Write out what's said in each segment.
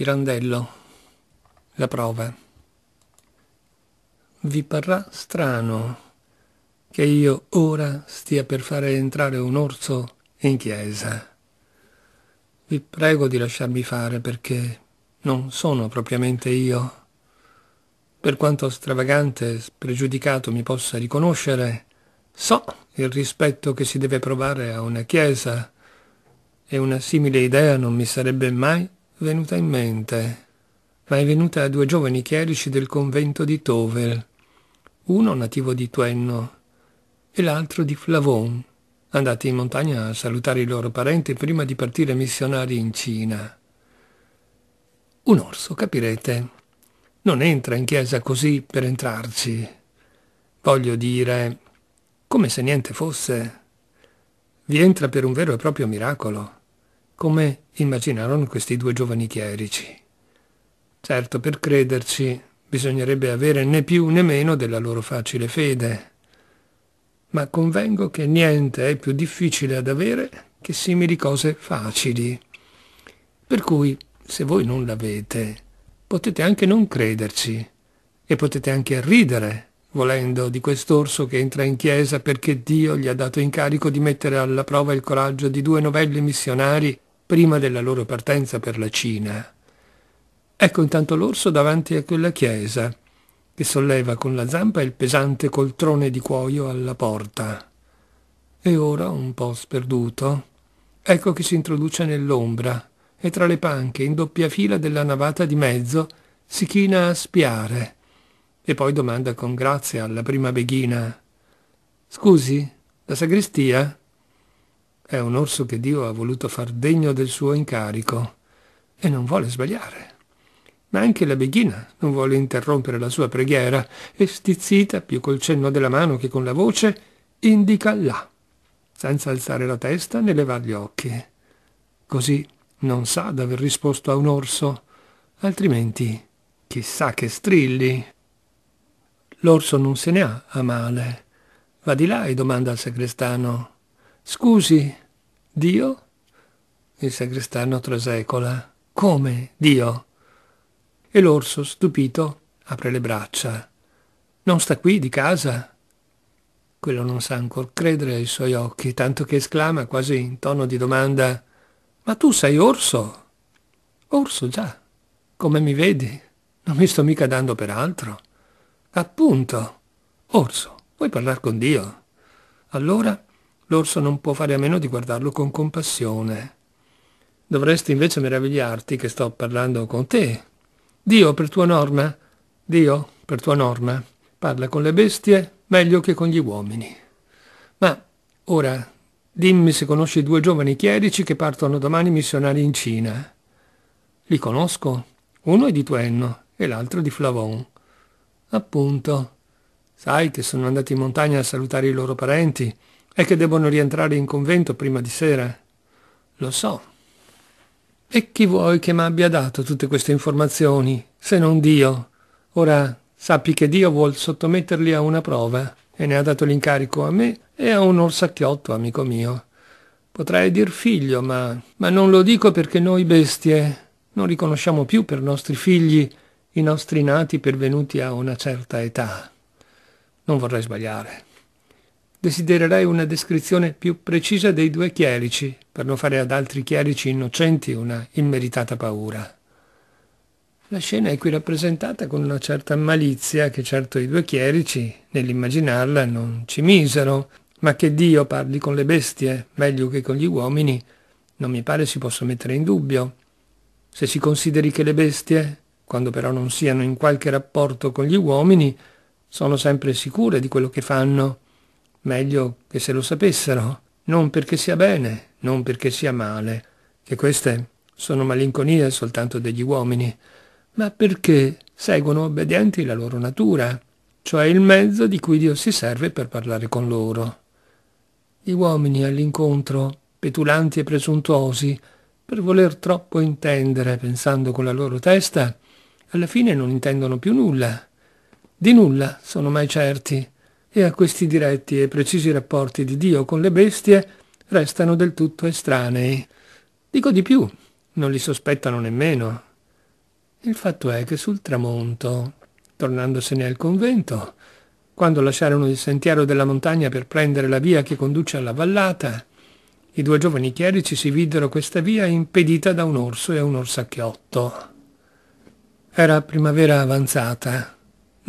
Pirandello, la prova. Vi parrà strano che io ora stia per fare entrare un orso in chiesa. Vi prego di lasciarmi fare perché non sono propriamente io. Per quanto stravagante e spregiudicato mi possa riconoscere, so il rispetto che si deve provare a una chiesa e una simile idea non mi sarebbe mai venuta in mente, ma è venuta a due giovani chierici del convento di Tovel, uno nativo di Tuenno e l'altro di Flavon, andati in montagna a salutare i loro parenti prima di partire missionari in Cina. Un orso, capirete, non entra in chiesa così per entrarci. Voglio dire, come se niente fosse. Vi entra per un vero e proprio miracolo come immaginarono questi due giovani chierici. Certo, per crederci bisognerebbe avere né più né meno della loro facile fede, ma convengo che niente è più difficile ad avere che simili cose facili. Per cui, se voi non l'avete, potete anche non crederci e potete anche ridere, volendo, di quest'orso che entra in chiesa perché Dio gli ha dato incarico di mettere alla prova il coraggio di due novelli missionari prima della loro partenza per la Cina. Ecco intanto l'orso davanti a quella chiesa, che solleva con la zampa il pesante coltrone di cuoio alla porta. E ora, un po' sperduto, ecco che si introduce nell'ombra e tra le panche in doppia fila della navata di mezzo si china a spiare e poi domanda con grazia alla prima beghina Scusi, la sagrestia? È un orso che Dio ha voluto far degno del suo incarico e non vuole sbagliare. Ma anche la beghina non vuole interrompere la sua preghiera e stizzita, più col cenno della mano che con la voce, indica là, senza alzare la testa né levar gli occhi. Così non sa d'aver risposto a un orso, altrimenti chissà che strilli. L'orso non se ne ha a male. Va di là e domanda al sagrestano Scusi, Dio? Il sagrestano trasecola. Come, Dio? E l'orso, stupito, apre le braccia. Non sta qui, di casa? Quello non sa ancor credere ai suoi occhi, tanto che esclama quasi in tono di domanda Ma tu sei orso? Orso già. Come mi vedi? Non mi sto mica dando per altro. Appunto. Orso, vuoi parlare con Dio? Allora l'orso non può fare a meno di guardarlo con compassione. Dovresti invece meravigliarti che sto parlando con te. Dio, per tua norma, Dio, per tua norma, parla con le bestie meglio che con gli uomini. Ma ora dimmi se conosci due giovani chierici che partono domani missionari in Cina. Li conosco. Uno è di Tuenno e l'altro di Flavon. Appunto. Sai che sono andati in montagna a salutare i loro parenti è che debbono rientrare in convento prima di sera. Lo so. E chi vuoi che mi abbia dato tutte queste informazioni, se non Dio? Ora sappi che Dio vuol sottometterli a una prova e ne ha dato l'incarico a me e a un orsacchiotto, amico mio. Potrei dir figlio, ma, ma non lo dico perché noi bestie non riconosciamo più per nostri figli i nostri nati pervenuti a una certa età. Non vorrei sbagliare desidererei una descrizione più precisa dei due chierici, per non fare ad altri chierici innocenti una immeritata paura. La scena è qui rappresentata con una certa malizia che certo i due chierici, nell'immaginarla, non ci misero, ma che Dio parli con le bestie, meglio che con gli uomini, non mi pare si possa mettere in dubbio. Se si consideri che le bestie, quando però non siano in qualche rapporto con gli uomini, sono sempre sicure di quello che fanno, meglio che se lo sapessero, non perché sia bene, non perché sia male, che queste sono malinconie soltanto degli uomini, ma perché seguono obbedienti la loro natura, cioè il mezzo di cui Dio si serve per parlare con loro. Gli uomini all'incontro, petulanti e presuntuosi, per voler troppo intendere, pensando con la loro testa, alla fine non intendono più nulla. Di nulla sono mai certi, e a questi diretti e precisi rapporti di Dio con le bestie restano del tutto estranei. Dico di più, non li sospettano nemmeno. Il fatto è che sul tramonto, tornandosene al convento, quando lasciarono il sentiero della montagna per prendere la via che conduce alla vallata, i due giovani chierici si videro questa via impedita da un orso e un orsacchiotto. Era primavera avanzata.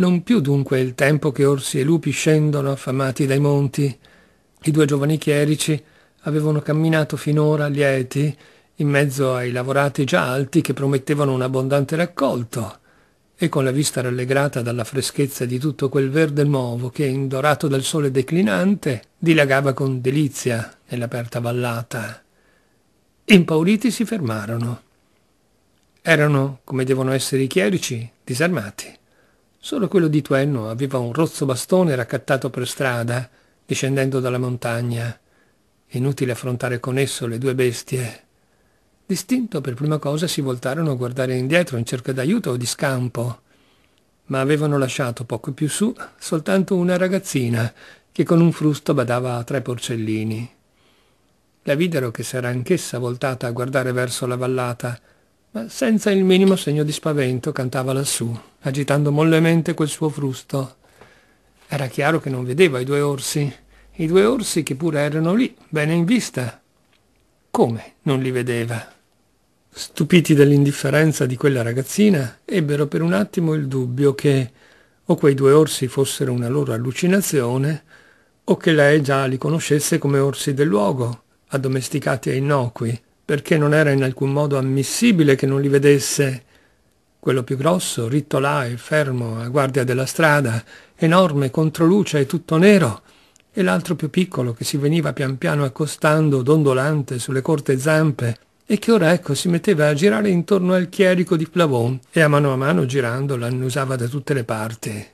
Non più dunque il tempo che orsi e lupi scendono affamati dai monti. I due giovani chierici avevano camminato finora lieti in mezzo ai lavorati già alti che promettevano un abbondante raccolto e con la vista rallegrata dalla freschezza di tutto quel verde nuovo che, indorato dal sole declinante, dilagava con delizia nell'aperta vallata. Impauriti si fermarono. Erano, come devono essere i chierici, disarmati. Solo quello di Tuenno aveva un rozzo bastone raccattato per strada, discendendo dalla montagna. Inutile affrontare con esso le due bestie. Distinto per prima cosa si voltarono a guardare indietro in cerca d'aiuto o di scampo, ma avevano lasciato poco più su soltanto una ragazzina che con un frusto badava a tre porcellini. La videro che s'era anch'essa voltata a guardare verso la vallata, ma senza il minimo segno di spavento cantava lassù, agitando mollemente quel suo frusto. Era chiaro che non vedeva i due orsi, i due orsi che pure erano lì, bene in vista. Come non li vedeva? Stupiti dall'indifferenza di quella ragazzina, ebbero per un attimo il dubbio che o quei due orsi fossero una loro allucinazione, o che lei già li conoscesse come orsi del luogo, addomesticati e innocui, perché non era in alcun modo ammissibile che non li vedesse quello più grosso, ritto là e fermo a guardia della strada, enorme, controluce e tutto nero, e l'altro più piccolo che si veniva pian piano accostando, dondolante, sulle corte zampe, e che ora ecco si metteva a girare intorno al chierico di Plavon, e a mano a mano girando l'annusava da tutte le parti.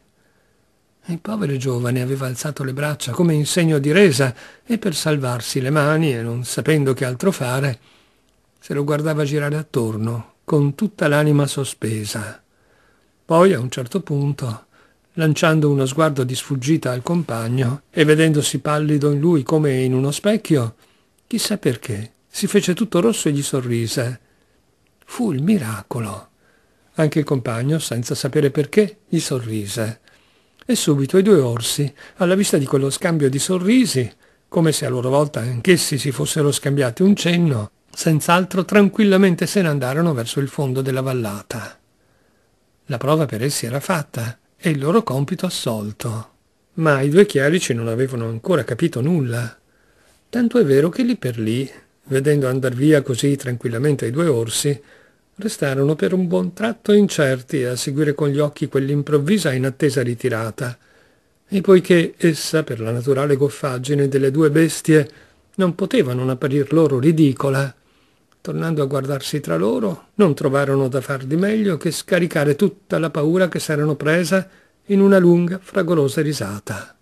Il povero giovane aveva alzato le braccia come in segno di resa, e per salvarsi le mani e non sapendo che altro fare, se lo guardava girare attorno, con tutta l'anima sospesa. Poi, a un certo punto, lanciando uno sguardo di sfuggita al compagno e vedendosi pallido in lui come in uno specchio, chissà perché, si fece tutto rosso e gli sorrise. Fu il miracolo. Anche il compagno, senza sapere perché, gli sorrise. E subito i due orsi, alla vista di quello scambio di sorrisi, come se a loro volta anch'essi si fossero scambiati un cenno, senz'altro tranquillamente se ne andarono verso il fondo della vallata. La prova per essi era fatta e il loro compito assolto. Ma i due chierici non avevano ancora capito nulla. Tanto è vero che lì per lì, vedendo andar via così tranquillamente i due orsi, restarono per un buon tratto incerti a seguire con gli occhi quell'improvvisa e inattesa ritirata. E poiché essa, per la naturale goffaggine delle due bestie, non poteva non apparir loro ridicola, tornando a guardarsi tra loro, non trovarono da far di meglio che scaricare tutta la paura che s'erano presa in una lunga, fragolosa risata.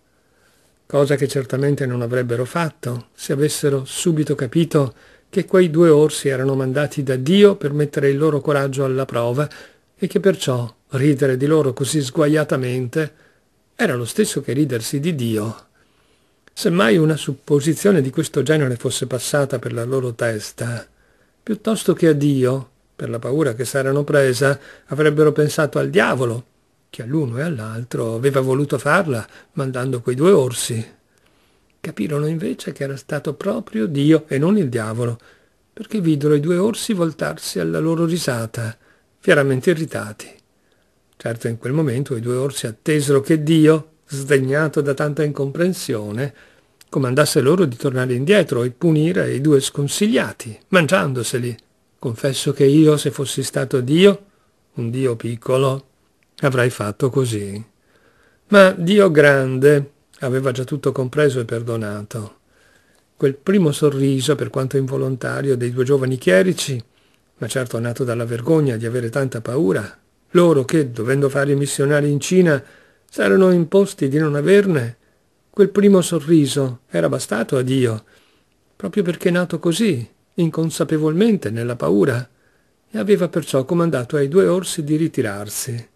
Cosa che certamente non avrebbero fatto se avessero subito capito che quei due orsi erano mandati da Dio per mettere il loro coraggio alla prova e che perciò ridere di loro così sguaiatamente era lo stesso che ridersi di Dio. Semmai una supposizione di questo genere fosse passata per la loro testa, Piuttosto che a Dio, per la paura che s'erano presa, avrebbero pensato al diavolo, che all'uno e all'altro aveva voluto farla mandando quei due orsi. Capirono invece che era stato proprio Dio e non il diavolo, perché videro i due orsi voltarsi alla loro risata, fieramente irritati. Certo in quel momento i due orsi attesero che Dio, sdegnato da tanta incomprensione, comandasse loro di tornare indietro e punire i due sconsigliati, mangiandoseli. Confesso che io, se fossi stato Dio, un Dio piccolo, avrei fatto così. Ma Dio grande aveva già tutto compreso e perdonato. Quel primo sorriso, per quanto involontario, dei due giovani chierici, ma certo nato dalla vergogna di avere tanta paura, loro che, dovendo fare i missionari in Cina, s'erano imposti di non averne, Quel primo sorriso era bastato a Dio, proprio perché nato così, inconsapevolmente, nella paura, e aveva perciò comandato ai due orsi di ritirarsi.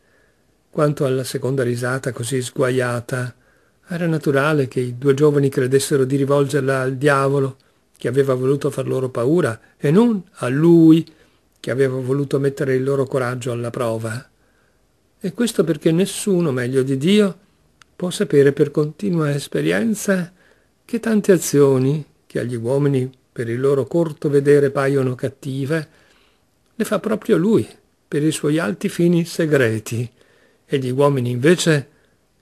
Quanto alla seconda risata così sguaiata, era naturale che i due giovani credessero di rivolgerla al diavolo, che aveva voluto far loro paura, e non a lui, che aveva voluto mettere il loro coraggio alla prova. E questo perché nessuno meglio di Dio può sapere per continua esperienza che tante azioni, che agli uomini per il loro corto vedere paiono cattive, le fa proprio lui per i suoi alti fini segreti, e gli uomini invece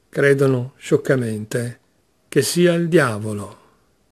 credono scioccamente che sia il diavolo.